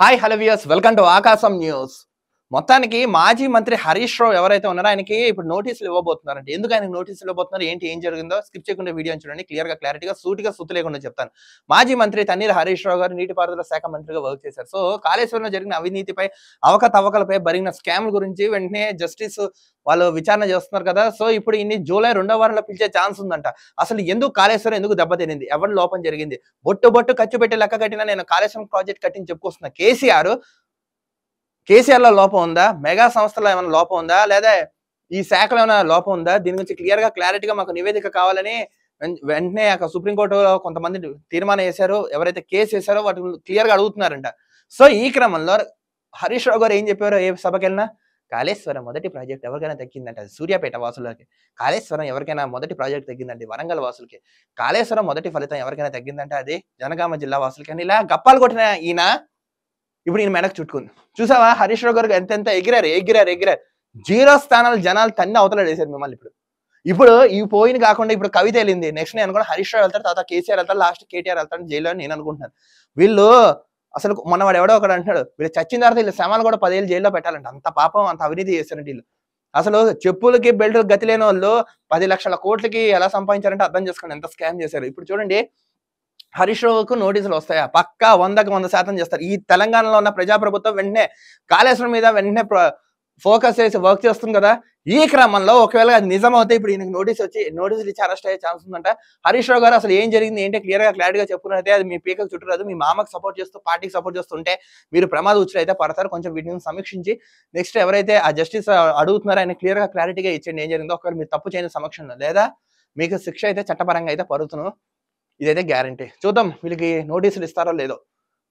Hi, hello viewers. Welcome to Akasam News. మొత్తానికి మాజీ మంత్రి హరీష్ రావు ఎవరైతే ఉన్నారో ఆయనకి ఇప్పుడు నోటీసులు ఇవ్వబోతున్నారంటే ఎందుకు ఆయనకు నోటీసులు ఇవ్వబోతున్నారు ఏంటి ఏం జరిగిందో స్కిప్ చేయకుండా వీడియో చూడండి క్లియర్ గా క్లారిటీగా సూటిగా సుత్తు లేకుండా చెప్తాను మాజీ మంత్రి తన్నీర్ హరీష్ రావు గారు నీటిపారుదల శాఖ మంత్రిగా వర్క్ చేశారు సో కాళేశ్వరంలో జరిగిన అవినీతిపై అవకతవకలపై బరిగిన స్కామ్ గురించి వెంటనే జస్టిస్ వాళ్ళు విచారణ చేస్తున్నారు కదా సో ఇప్పుడు ఇన్ని జూలై రెండో వారంలో పిలిచే ఛాన్స్ ఉందంట అసలు ఎందుకు కాళేశ్వరం ఎందుకు దెబ్బతినింది ఎవరి లోపం జరిగింది బొట్టు బొట్టు ఖర్చు పెట్టి లెక్క కట్టినా నేను కాళేశ్వరం ప్రాజెక్ట్ కట్టిని చెప్పుకొస్తున్న కేసీఆర్ కేసీఆర్లో లోపం ఉందా మెగా సంస్థలో ఏమైనా లోపం ఉందా లేదా ఈ శాఖలో ఏమైనా లోపం ఉందా దీని గురించి క్లియర్గా క్లారిటీగా మాకు నివేదిక కావాలని వెంటనే అక్కడ సుప్రీంకోర్టులో కొంతమంది తీర్మానం వేశారు ఎవరైతే కేసు వేశారో వాటి క్లియర్గా అడుగుతున్నారంట సో ఈ క్రమంలో హరీష్ రావు గారు ఏం చెప్పారో ఏ సభకి వెళ్ళినా కాళేశ్వరం మొదటి ప్రాజెక్ట్ ఎవరికైనా తగ్గిందంట సూర్యాపేట వాసులకి కాళేశ్వరం ఎవరికైనా మొదటి ప్రాజెక్ట్ తగ్గిందండి వరంగల్ వాసులకి కాళేశ్వరం మొదటి ఫలితం ఎవరికైనా తగ్గిందంటే అది జనగామ జిల్లా వాసులకి అని ఇలా గప్పాలు కొట్టిన ఈయన ఇప్పుడు నేను మెడకు చుట్టుకుంది చూసావా హరీష్ రావు గారు ఎంతెంత ఎగిరారు ఎగిరారు ఎగిరారు జీరో స్థానాలు జనాలు తన్ని అవతల మిమ్మల్ని ఇప్పుడు ఇప్పుడు ఈ పోయిన కాకుండా ఇప్పుడు కవిత వెళ్ళింది నెక్స్ట్ నేను అనుకున్నాను హరీష్ రావు వెళ్తారు తర్వాత కేసీఆర్ వెళ్తాడు లాస్ట్ కేటీఆర్ వెళ్తారు జైల్లో నేను అనుకుంటున్నాను వీళ్ళు అసలు మొన్నవాడు ఎవడో ఒకడు అంటున్నాడు వీళ్ళు చచ్చిన తర్వాత వీళ్ళు సమాలు కూడా పదివేలు జైల్లో పెట్టాలంట అంత పాపం అంత అవినీతి చేస్తారంటే వీళ్ళు అసలు చెప్పులకి బెల్ట్ గతి లేని వాళ్ళు పది లక్షల కోట్లకి ఎలా సంపాదించారంటే అర్థం చేసుకోండి ఎంత స్కామ్ చేశారు ఇప్పుడు చూడండి హరీష్ రావుకు నోటీసులు వస్తాయా పక్కా వందకు వంద శాతం చేస్తారు ఈ తెలంగాణలో ఉన్న ప్రజాప్రభుత్వం వెంటనే కాళేశ్వరం మీద వెంటనే ఫోకస్ చేసి వర్క్ చేస్తుంది కదా ఈ క్రమంలో ఒకవేళ అది నిజం అవుతే ఇప్పుడు ఈయనకి నోటీస్ వచ్చి నోటీసులు ఇచ్చి అరెస్ట్ అయ్యే ఛాన్స్ ఉందంట హరీష్ రావు గారు అసలు ఏం జరిగింది ఏంటో క్లియర్గా క్లారిటీగా చెప్పుకున్నైతే అది మీ పీకకు చుట్టూరాదు మీ మామకు సపోర్ట్ చేస్తూ పార్టీకి సపోర్ట్ చేస్తుంటే మీరు ప్రమాద ఉచ్చులు అయితే పడతారు కొంచెం వీటిని సమీక్షించి నెక్స్ట్ ఎవరైతే ఆ జస్టిస్ అడుగుతున్నారో ఆయన క్లియర్గా క్లారిటీగా ఇచ్చండి ఏం జరిగిందో ఒకవేళ మీరు తప్పు చేయని సమక్షంలో లేదా మీకు శిక్ష అయితే చట్టపరంగా అయితే పడుతున్నాను ఇదైతే గ్యారంటీ చూద్దాం వీళ్ళకి నోటీసులు ఇస్తారో లేదో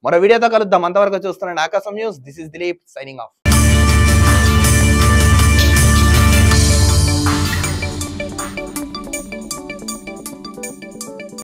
మరో వీడియోతో కలుద్దాం అంతవరకు చూస్తున్నాను Aakasam news this is Dileep signing of